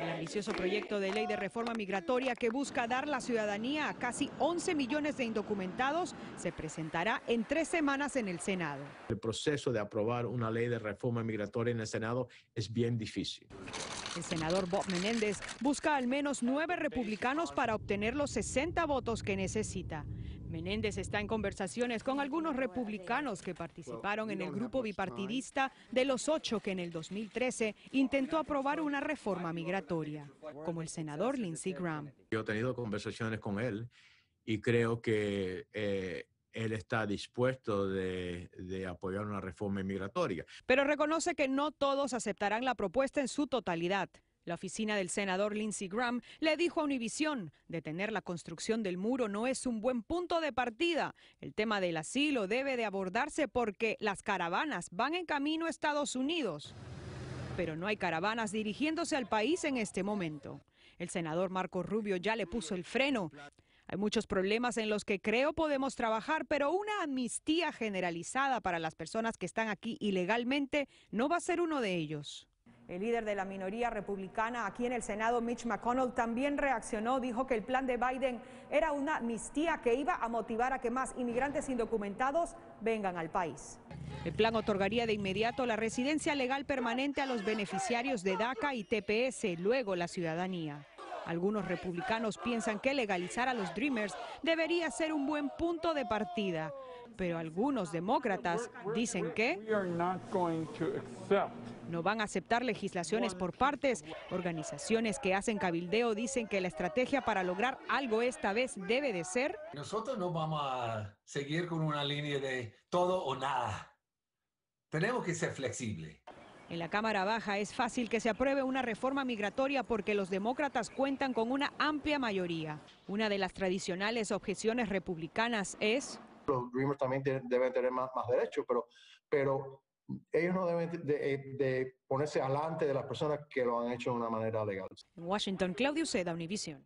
El ambicioso proyecto de ley de reforma migratoria que busca dar la ciudadanía a casi 11 millones de indocumentados se presentará en tres semanas en el Senado. El proceso de aprobar una ley de reforma migratoria en el Senado es bien difícil. El senador Bob Menéndez busca al menos nueve republicanos para obtener los 60 votos que necesita. Menéndez está en conversaciones con algunos republicanos que participaron en el grupo bipartidista de los ocho que en el 2013 intentó aprobar una reforma migratoria, como el senador Lindsey Graham. Yo he tenido conversaciones con él y creo que eh, él está dispuesto de, apoyar una reforma migratoria. Pero reconoce que no todos aceptarán la propuesta en su totalidad. La oficina del senador Lindsey Graham le dijo a Univision, detener la construcción del muro no es un buen punto de partida. El tema del asilo debe de abordarse porque las caravanas van en camino a Estados Unidos. Pero no hay caravanas dirigiéndose al país en este momento. El senador Marco Rubio ya le puso el freno. Hay muchos problemas en los que creo podemos trabajar, pero una amnistía generalizada para las personas que están aquí ilegalmente no va a ser uno de ellos. El líder de la minoría republicana aquí en el Senado, Mitch McConnell, también reaccionó, dijo que el plan de Biden era una amnistía que iba a motivar a que más inmigrantes indocumentados vengan al país. El plan otorgaría de inmediato la residencia legal permanente a los beneficiarios de DACA y TPS, luego la ciudadanía. Algunos republicanos piensan que legalizar a los Dreamers debería ser un buen punto de partida, pero algunos demócratas dicen que... No van a aceptar legislaciones por partes. Organizaciones que hacen cabildeo dicen que la estrategia para lograr algo esta vez debe de ser... Nosotros no vamos a seguir con una línea de todo o nada. Tenemos que ser flexibles. En la Cámara Baja es fácil que se apruebe una reforma migratoria porque los demócratas cuentan con una amplia mayoría. Una de las tradicionales objeciones republicanas es... Los Dreamers también deben tener más, derechos, pero, pero ellos no deben de, eh, ponerse alante de las personas que lo han hecho de una manera legal. Washington, Claudio Seda, Univision.